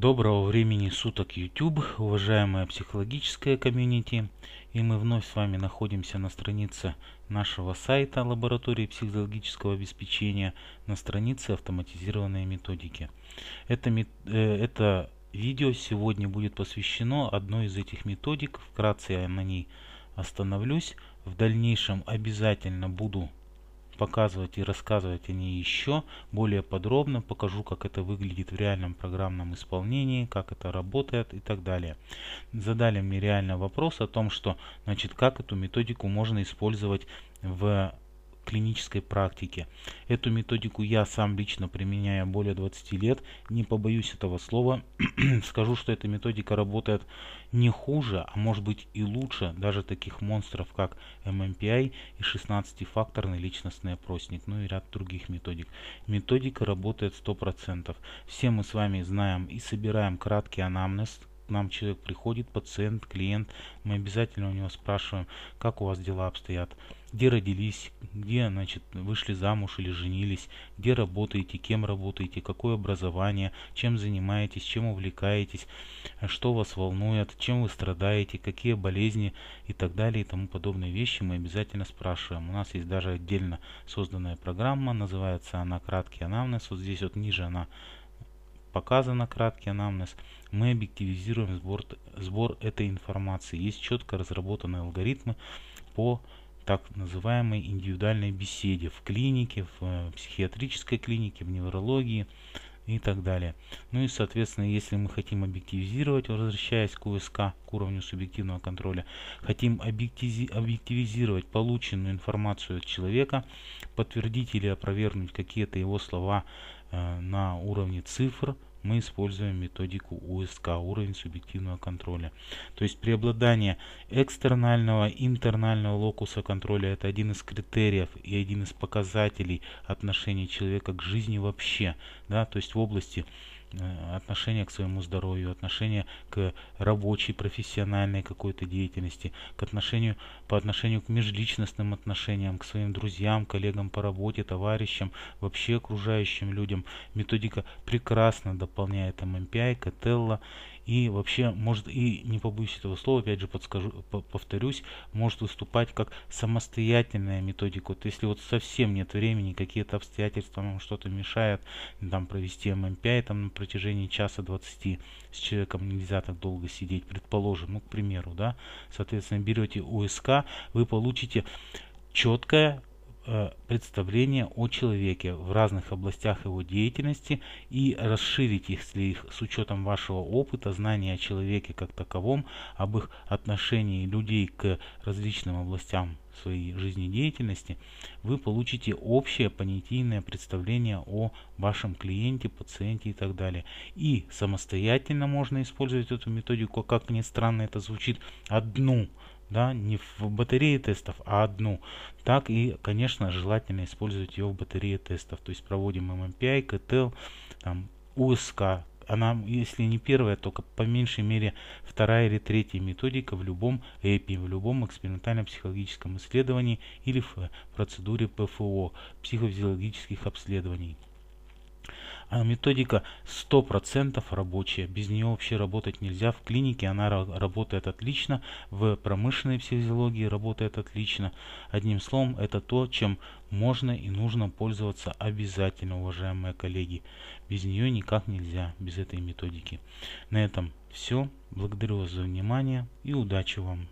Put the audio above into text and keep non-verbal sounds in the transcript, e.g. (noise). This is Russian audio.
Доброго времени суток YouTube, уважаемая психологическая комьюнити. И мы вновь с вами находимся на странице нашего сайта лаборатории психологического обеспечения, на странице автоматизированные методики. Это, э, это видео сегодня будет посвящено одной из этих методик. Вкратце я на ней остановлюсь. В дальнейшем обязательно буду показывать и рассказывать о ней еще более подробно. Покажу, как это выглядит в реальном программном исполнении, как это работает и так далее. Задали мне реально вопрос о том, что значит, как эту методику можно использовать в клинической практике. Эту методику я сам лично применяю более 20 лет, не побоюсь этого слова, (clears throat) скажу, что эта методика работает не хуже, а может быть и лучше даже таких монстров, как MMPI и 16-факторный личностный опросник, ну и ряд других методик. Методика работает 100%. Все мы с вами знаем и собираем краткий анамнез, к нам человек приходит, пациент, клиент, мы обязательно у него спрашиваем, как у вас дела обстоят, где родились, где, значит, вышли замуж или женились, где работаете, кем работаете, какое образование, чем занимаетесь, чем увлекаетесь, что вас волнует, чем вы страдаете, какие болезни и так далее и тому подобные вещи мы обязательно спрашиваем. У нас есть даже отдельно созданная программа, называется она «Краткий анамнез». Вот здесь вот ниже она показана краткий анамнез, мы объективизируем сбор, сбор этой информации. Есть четко разработанные алгоритмы по так называемой индивидуальной беседе в клинике, в э, психиатрической клинике, в неврологии и так далее. Ну и, соответственно, если мы хотим объективизировать, возвращаясь к УСК, к уровню субъективного контроля, хотим объективизировать полученную информацию от человека, подтвердить или опровергнуть какие-то его слова э, на уровне цифр, мы используем методику УСК, уровень субъективного контроля. То есть преобладание экстернального, интернального локуса контроля это один из критериев и один из показателей отношения человека к жизни вообще. Да? То есть в области Э, отношение к своему здоровью, отношение к рабочей, профессиональной какой-то деятельности, к отношению, по отношению к межличностным отношениям, к своим друзьям, коллегам по работе, товарищам, вообще окружающим людям. Методика прекрасно дополняет MMPI, Котелло и вообще может и не побоюсь этого слова, опять же подскажу, повторюсь, может выступать как самостоятельная методика. Вот если вот совсем нет времени, какие-то обстоятельства нам что-то мешают, там провести MMPI ММ там на протяжении часа 20 с человеком нельзя так долго сидеть, предположим, ну к примеру, да, соответственно берете УСК вы получите четкое Э, представления о человеке в разных областях его деятельности и расширить их с учетом вашего опыта, знания о человеке как таковом, об их отношении людей к различным областям своей жизнедеятельности, вы получите общее понятийное представление о вашем клиенте, пациенте и так далее. И самостоятельно можно использовать эту методику, а как ни странно это звучит, одну – да, не в батарее тестов, а одну, так и, конечно, желательно использовать ее в батарее тестов. То есть проводим MMPI, CTL, там, USK, она, если не первая, только по меньшей мере вторая или третья методика в любом ЭПИ, в любом экспериментально-психологическом исследовании или в процедуре ПФО, психофизиологических обследований. А методика 100% рабочая, без нее вообще работать нельзя. В клинике она работает отлично, в промышленной психологии, работает отлично. Одним словом, это то, чем можно и нужно пользоваться обязательно, уважаемые коллеги. Без нее никак нельзя, без этой методики. На этом все. Благодарю вас за внимание и удачи вам!